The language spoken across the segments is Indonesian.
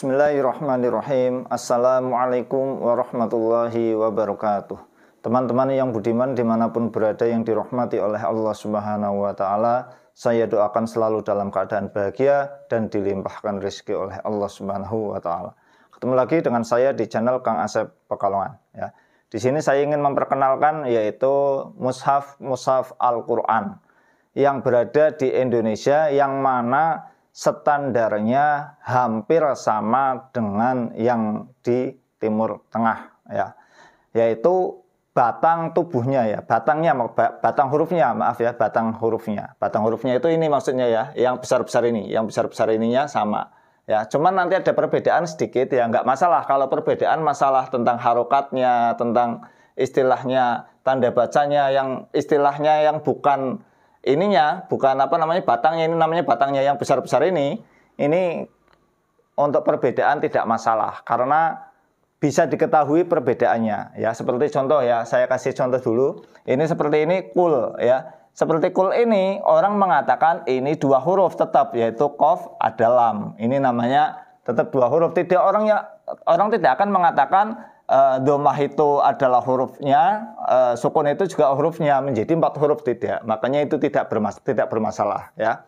Bismillahirrahmanirrahim. Assalamualaikum warahmatullahi wabarakatuh. Teman-teman yang budiman dimanapun berada yang dirahmati oleh Allah Subhanahu wa Ta'ala, saya doakan selalu dalam keadaan bahagia dan dilimpahkan rezeki oleh Allah Subhanahu wa Ta'ala. Ketemu lagi dengan saya di channel Kang Asep Pekalongan. Ya. Di sini saya ingin memperkenalkan yaitu Mushaf Mushaf Al-Quran yang berada di Indonesia yang mana standarnya hampir sama dengan yang di Timur Tengah ya yaitu batang tubuhnya ya batangnya batang hurufnya maaf ya batang hurufnya batang hurufnya itu ini maksudnya ya yang besar besar ini yang besar besar ininya sama ya cuman nanti ada perbedaan sedikit ya nggak masalah kalau perbedaan masalah tentang harokatnya tentang istilahnya tanda bacanya yang istilahnya yang bukan ininya bukan apa namanya batangnya ini namanya batangnya yang besar-besar ini ini untuk perbedaan tidak masalah karena bisa diketahui perbedaannya ya seperti contoh ya saya kasih contoh dulu ini seperti ini kul ya seperti kul ini orang mengatakan ini dua huruf tetap yaitu kof ada ini namanya tetap dua huruf tidak orang yang orang tidak akan mengatakan uh, eh, domah itu adalah hurufnya, uh, sukun itu juga hurufnya menjadi empat huruf tidak. Makanya itu tidak bermas tidak bermasalah ya.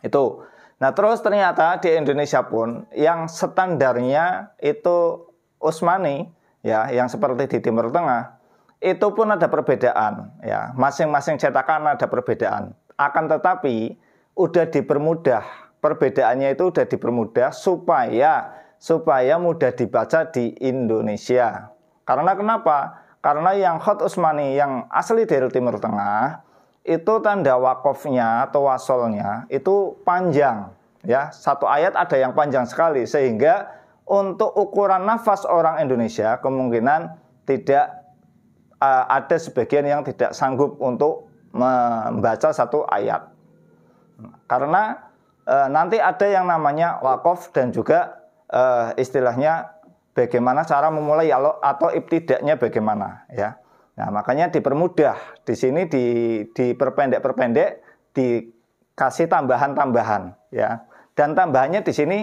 Itu. Nah, terus ternyata di Indonesia pun yang standarnya itu usmani ya, yang seperti di Timur Tengah itu pun ada perbedaan ya. Masing-masing cetakan ada perbedaan. Akan tetapi udah dipermudah perbedaannya itu udah dipermudah supaya supaya mudah dibaca di Indonesia. Karena kenapa? Karena yang Khot Usmani yang asli dari Timur Tengah itu tanda wakofnya atau wasolnya itu panjang ya satu ayat ada yang panjang sekali sehingga untuk ukuran nafas orang Indonesia kemungkinan tidak uh, ada sebagian yang tidak sanggup untuk membaca satu ayat karena uh, nanti ada yang namanya wakof dan juga uh, istilahnya bagaimana cara memulai atau ibtidaknya bagaimana ya. Nah, makanya dipermudah. Di sini di diperpendek-perpendek, dikasih tambahan-tambahan ya. Dan tambahannya di sini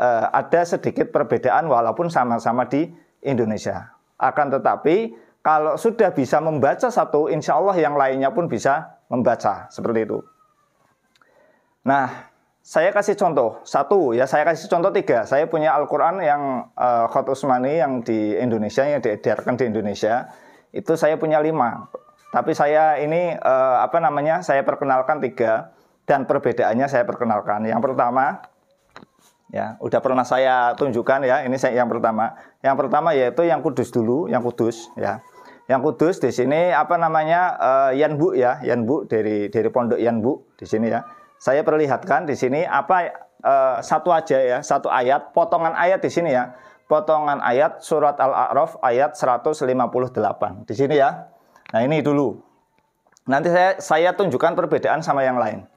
uh, ada sedikit perbedaan walaupun sama-sama di Indonesia. Akan tetapi kalau sudah bisa membaca satu, insya Allah yang lainnya pun bisa membaca seperti itu. Nah, saya kasih contoh satu ya saya kasih contoh tiga saya punya Al-Quran yang uh, Khot Usmani yang di Indonesia yang diedarkan di Indonesia itu saya punya lima tapi saya ini uh, apa namanya saya perkenalkan tiga dan perbedaannya saya perkenalkan yang pertama ya udah pernah saya tunjukkan ya ini saya yang pertama yang pertama yaitu yang kudus dulu yang kudus ya yang kudus di sini apa namanya uh, eh, Yanbu ya Yanbu dari dari pondok Yanbu di sini ya saya perlihatkan di sini apa eh, satu aja ya, satu ayat, potongan ayat di sini ya. Potongan ayat surat Al-A'raf ayat 158. Di sini ya. Nah, ini dulu. Nanti saya saya tunjukkan perbedaan sama yang lain.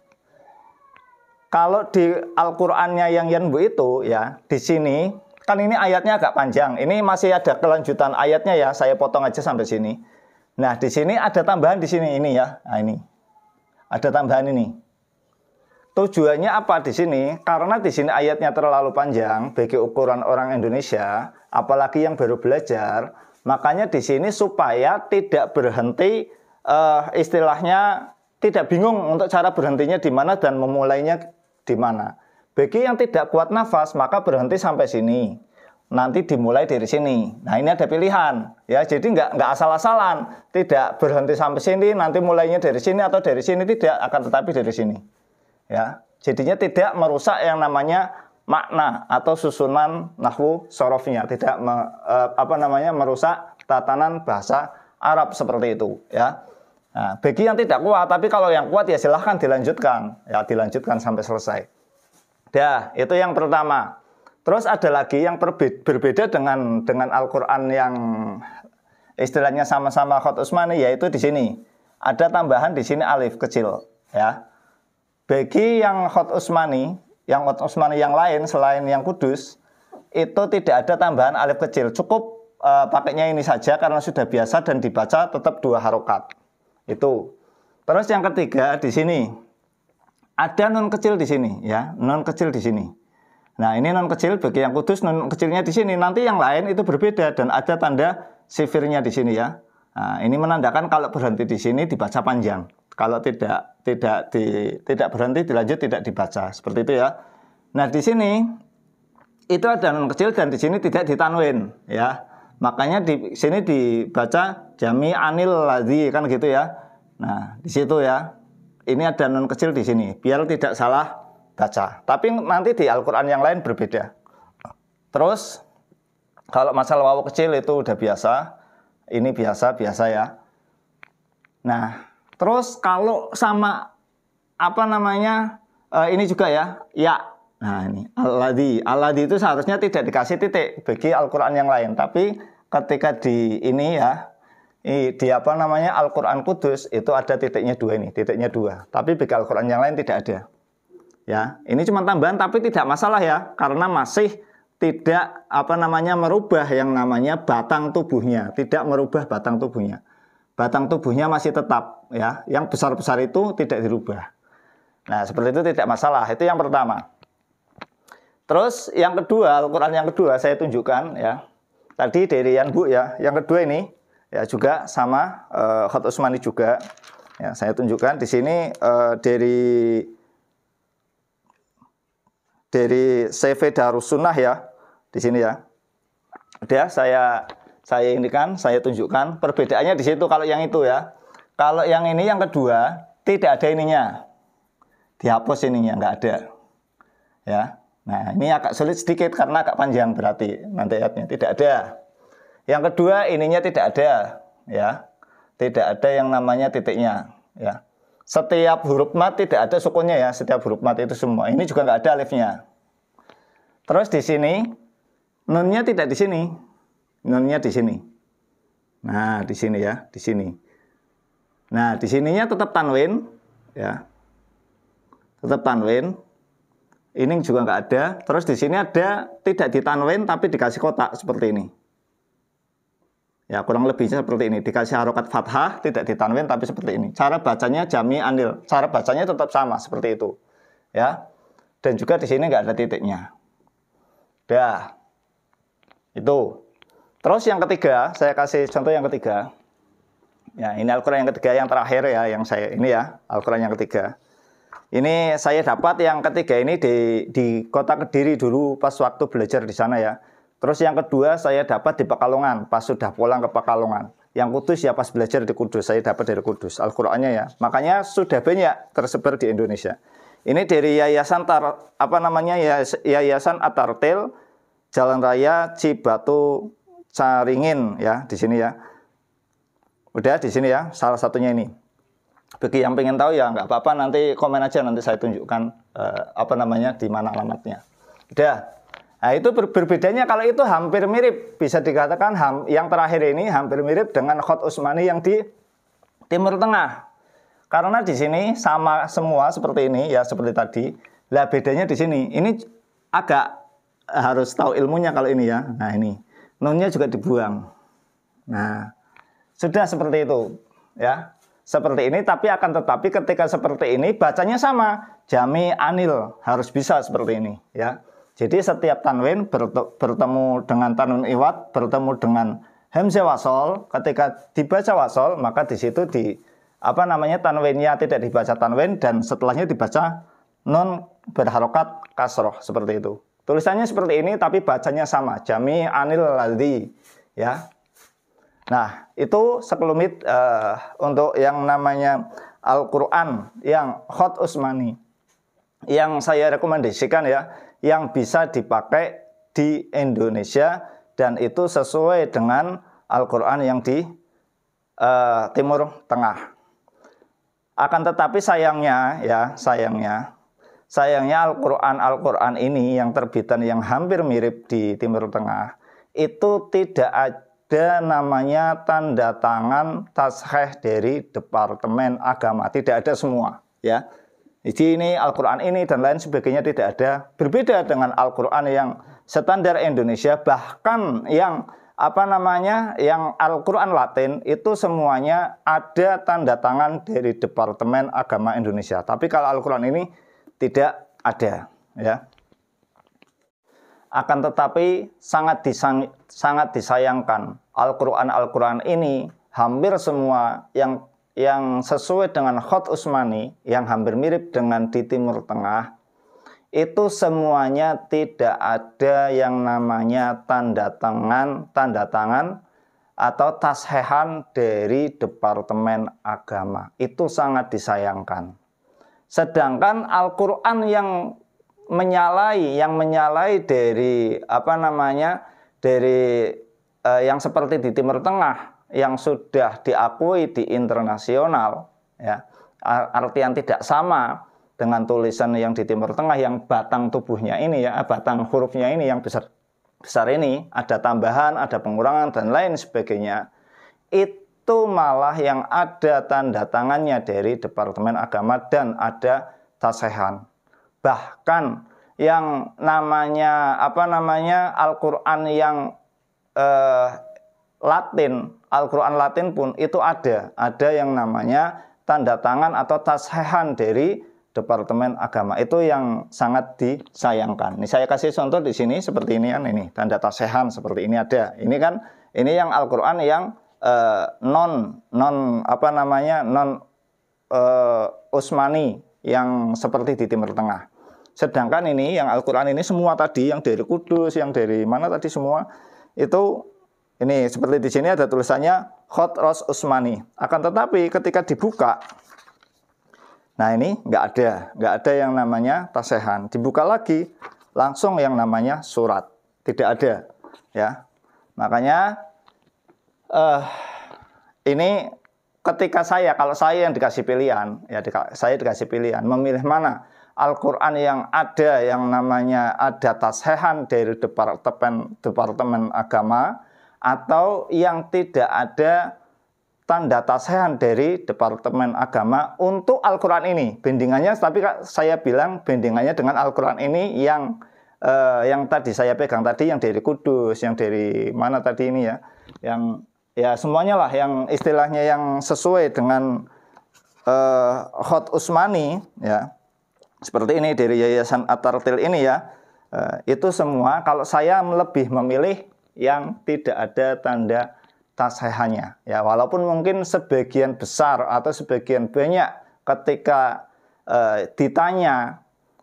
Kalau di Al-Qur'annya yang Yanbu itu ya, di sini kan ini ayatnya agak panjang. Ini masih ada kelanjutan ayatnya ya. Saya potong aja sampai sini. Nah, di sini ada tambahan di sini ini ya. Nah, ini. Ada tambahan ini. Tujuannya apa di sini? Karena di sini ayatnya terlalu panjang bagi ukuran orang Indonesia, apalagi yang baru belajar. Makanya di sini supaya tidak berhenti uh, istilahnya tidak bingung untuk cara berhentinya di mana dan memulainya di mana. Bagi yang tidak kuat nafas maka berhenti sampai sini. Nanti dimulai dari sini. Nah ini ada pilihan ya. Jadi nggak nggak asal-asalan. Tidak berhenti sampai sini. Nanti mulainya dari sini atau dari sini tidak akan tetapi dari sini ya jadinya tidak merusak yang namanya makna atau susunan nahwu sorofnya tidak me, eh, apa namanya merusak tatanan bahasa Arab seperti itu ya nah, bagi yang tidak kuat tapi kalau yang kuat ya silahkan dilanjutkan ya dilanjutkan sampai selesai Ya itu yang pertama terus ada lagi yang berbeda dengan dengan Al-Quran yang istilahnya sama-sama khot Usmani yaitu di sini ada tambahan di sini alif kecil ya bagi yang Khot Usmani, yang Khot Usmani yang lain selain yang Kudus, itu tidak ada tambahan alif kecil. Cukup uh, pakainya ini saja karena sudah biasa dan dibaca tetap dua harokat. Itu. Terus yang ketiga di sini ada non kecil di sini ya, non kecil di sini. Nah, ini non kecil bagi yang kudus non kecilnya di sini. Nanti yang lain itu berbeda dan ada tanda sifirnya di sini ya. Nah, ini menandakan kalau berhenti di sini dibaca panjang. Kalau tidak tidak di tidak berhenti dilanjut tidak dibaca. Seperti itu ya. Nah, di sini itu ada nun kecil dan di sini tidak ditanwin ya. Makanya di sini dibaca jami anil ladzi kan gitu ya. Nah, di situ ya. Ini ada nun kecil di sini biar tidak salah baca. Tapi nanti di Al-Qur'an yang lain berbeda. Terus kalau masalah wawu kecil itu udah biasa. Ini biasa-biasa ya. Nah, Terus kalau sama apa namanya uh, ini juga ya, ya. Nah ini aladi, aladi itu seharusnya tidak dikasih titik bagi Alquran yang lain, tapi ketika di ini ya di apa namanya Alquran Kudus itu ada titiknya dua ini, titiknya dua. Tapi bagi Alquran yang lain tidak ada. Ya, ini cuma tambahan tapi tidak masalah ya, karena masih tidak apa namanya merubah yang namanya batang tubuhnya, tidak merubah batang tubuhnya batang tubuhnya masih tetap ya. Yang besar-besar itu tidak dirubah. Nah, seperti itu tidak masalah. Itu yang pertama. Terus yang kedua, ukuran yang kedua saya tunjukkan ya. Tadi dari yang Bu ya. Yang kedua ini ya juga sama uh, eh, Khot Usmani juga. Ya, saya tunjukkan di sini uh, dari dari CV Darus ya di sini ya. Dia saya saya ini kan saya tunjukkan perbedaannya di situ kalau yang itu ya. Kalau yang ini yang kedua tidak ada ininya. Dihapus ininya nggak ada. Ya. Nah, ini agak sulit sedikit karena agak panjang berarti nanti ayatnya tidak ada. Yang kedua ininya tidak ada, ya. Tidak ada yang namanya titiknya, ya. Setiap huruf mat tidak ada sukunnya ya, setiap huruf mat itu semua. Ini juga nggak ada alifnya. Terus di sini nunnya tidak di sini, nonnya di sini. Nah, di sini ya, di sini. Nah, di sininya tetap tanwin, ya. Tetap tanwin. Ini juga nggak ada. Terus di sini ada tidak ditanwin tapi dikasih kotak seperti ini. Ya, kurang lebihnya seperti ini. Dikasih harokat fathah, tidak ditanwin tapi seperti ini. Cara bacanya jami anil. Cara bacanya tetap sama seperti itu. Ya. Dan juga di sini nggak ada titiknya. Dah. Itu. Terus yang ketiga, saya kasih contoh yang ketiga. Ya, ini Al-Qur'an yang ketiga yang terakhir ya yang saya ini ya, Al-Qur'an yang ketiga. Ini saya dapat yang ketiga ini di di Kota Kediri dulu pas waktu belajar di sana ya. Terus yang kedua saya dapat di Pekalongan pas sudah pulang ke Pekalongan. Yang Kudus ya pas belajar di Kudus saya dapat dari Kudus Al-Qur'annya ya. Makanya sudah banyak tersebar di Indonesia. Ini dari Yayasan Tar, apa namanya Yayasan Atartil Jalan Raya Cibatu saringin ya di sini ya. Udah di sini ya, salah satunya ini. Bagi yang pengen tahu ya nggak apa-apa nanti komen aja nanti saya tunjukkan eh, apa namanya di mana alamatnya. Udah. Nah, itu ber berbedanya kalau itu hampir mirip, bisa dikatakan ham yang terakhir ini hampir mirip dengan Khot Usmani yang di Timur Tengah. Karena di sini sama semua seperti ini ya seperti tadi. Lah bedanya di sini. Ini agak harus tahu ilmunya kalau ini ya. Nah, ini nonnya juga dibuang. Nah, sudah seperti itu, ya. Seperti ini, tapi akan tetapi ketika seperti ini bacanya sama, jami anil harus bisa seperti ini, ya. Jadi setiap tanwin bertemu dengan tanwin iwat, bertemu dengan hamzah wasol, ketika dibaca wasol, maka di situ di apa namanya tanwinnya tidak dibaca tanwin dan setelahnya dibaca non berharokat kasroh seperti itu. Tulisannya seperti ini tapi bacanya sama, jami anil Ladi, ya. Nah, itu sekelumit uh, untuk yang namanya Al-Qur'an yang Hot Usmani. Yang saya rekomendasikan ya, yang bisa dipakai di Indonesia dan itu sesuai dengan Al-Qur'an yang di uh, Timur Tengah. Akan tetapi sayangnya ya, sayangnya Sayangnya Al-Quran Al-Quran ini yang terbitan yang hampir mirip di Timur Tengah itu tidak ada namanya tanda tangan tasheh dari Departemen Agama, tidak ada semua, ya. Jadi ini Al-Quran ini dan lain sebagainya tidak ada. Berbeda dengan Al-Quran yang standar Indonesia, bahkan yang apa namanya yang Al-Quran Latin itu semuanya ada tanda tangan dari Departemen Agama Indonesia. Tapi kalau Al-Quran ini tidak ada ya. Akan tetapi sangat disang, sangat disayangkan Al-Qur'an Al-Qur'an ini hampir semua yang yang sesuai dengan Khot Usmani yang hampir mirip dengan di Timur Tengah itu semuanya tidak ada yang namanya tanda tangan tanda tangan atau tashehan dari Departemen Agama. Itu sangat disayangkan. Sedangkan Al-Qur'an yang menyalai yang menyalai dari apa namanya? dari eh, yang seperti di Timur Tengah yang sudah diakui di internasional ya. Artian tidak sama dengan tulisan yang di Timur Tengah yang batang tubuhnya ini ya, eh, batang hurufnya ini yang besar besar ini, ada tambahan, ada pengurangan dan lain sebagainya. it itu malah yang ada tanda tangannya dari Departemen Agama dan ada tasehan. Bahkan yang namanya apa namanya Al-Qur'an yang eh, Latin, Al-Qur'an Latin pun itu ada, ada yang namanya tanda tangan atau tasehan dari Departemen Agama. Itu yang sangat disayangkan. Nih saya kasih contoh di sini seperti ini kan ini, tanda tasehan seperti ini ada. Ini kan ini yang Al-Qur'an yang uh, non non apa namanya non uh, eh, Utsmani yang seperti di Timur Tengah. Sedangkan ini yang Al-Qur'an ini semua tadi yang dari Kudus, yang dari mana tadi semua itu ini seperti di sini ada tulisannya Ros usmani Akan tetapi ketika dibuka Nah ini nggak ada, nggak ada yang namanya tasehan. Dibuka lagi, langsung yang namanya surat. Tidak ada, ya. Makanya uh, ini ketika saya kalau saya yang dikasih pilihan ya di, saya dikasih pilihan memilih mana Al-Quran yang ada yang namanya ada tashehan dari departemen departemen agama atau yang tidak ada tanda tasehan dari Departemen Agama untuk Al-Quran ini. Bendingannya, tapi saya bilang bendingannya dengan Al-Quran ini yang eh, yang tadi saya pegang tadi, yang dari Kudus, yang dari mana tadi ini ya, yang ya semuanya lah yang istilahnya yang sesuai dengan uh, eh, Hot Usmani ya seperti ini dari Yayasan Atartil ini ya uh, itu semua kalau saya lebih memilih yang tidak ada tanda tashehannya ya walaupun mungkin sebagian besar atau sebagian banyak ketika uh, ditanya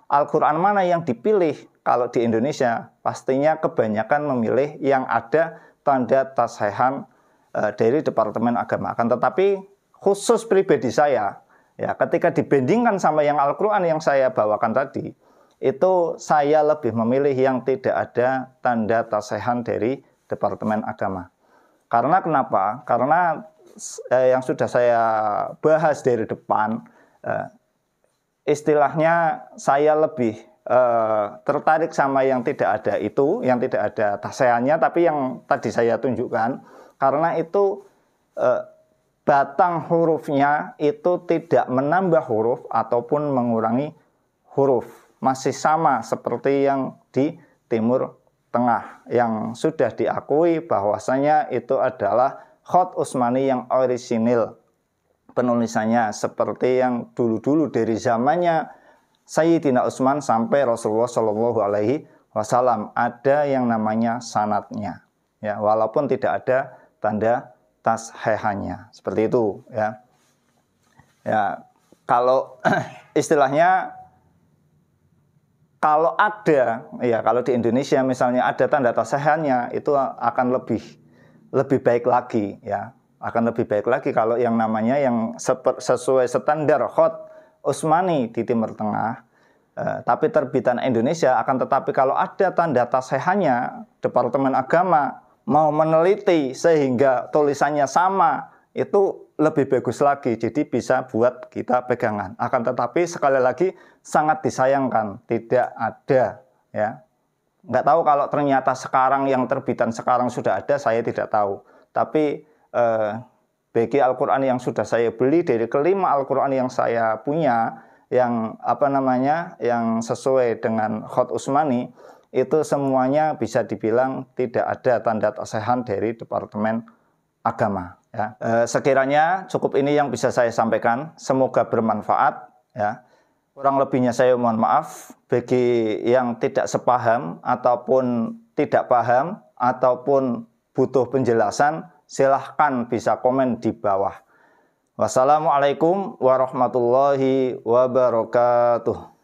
Al-Quran mana yang dipilih kalau di Indonesia pastinya kebanyakan memilih yang ada tanda tashehan Eh, dari Departemen Agama. Akan tetapi khusus pribadi saya, ya ketika dibandingkan sama yang Al-Quran yang saya bawakan tadi, itu saya lebih memilih yang tidak ada tanda tasehan dari Departemen Agama. Karena kenapa? Karena eh, yang sudah saya bahas dari depan, eh, istilahnya saya lebih eh, tertarik sama yang tidak ada itu, yang tidak ada tasehannya, tapi yang tadi saya tunjukkan, karena itu eh, batang hurufnya itu tidak menambah huruf ataupun mengurangi huruf. Masih sama seperti yang di Timur Tengah yang sudah diakui bahwasanya itu adalah khot Usmani yang orisinil penulisannya seperti yang dulu-dulu dari zamannya Sayyidina usman sampai Rasulullah Shallallahu alaihi wasallam ada yang namanya sanatnya ya walaupun tidak ada tanda tas tashehannya. Seperti itu ya. Ya, kalau istilahnya kalau ada ya kalau di Indonesia misalnya ada tanda tas tasehannya itu akan lebih lebih baik lagi ya akan lebih baik lagi kalau yang namanya yang sesuai standar hot usmani di Timur Tengah eh, tapi terbitan Indonesia akan tetapi kalau ada tanda tas tasehannya Departemen Agama mau meneliti sehingga tulisannya sama itu lebih bagus lagi jadi bisa buat kita pegangan akan tetapi sekali lagi sangat disayangkan tidak ada ya nggak tahu kalau ternyata sekarang yang terbitan sekarang sudah ada saya tidak tahu tapi eh, bagi Al-Quran yang sudah saya beli dari kelima Al-Quran yang saya punya yang apa namanya yang sesuai dengan Khot Usmani itu semuanya bisa dibilang tidak ada tanda tasehan dari Departemen Agama. Ya. E, sekiranya cukup ini yang bisa saya sampaikan, semoga bermanfaat. Ya. Kurang lebihnya saya mohon maaf bagi yang tidak sepaham ataupun tidak paham ataupun butuh penjelasan, silahkan bisa komen di bawah. Wassalamualaikum warahmatullahi wabarakatuh.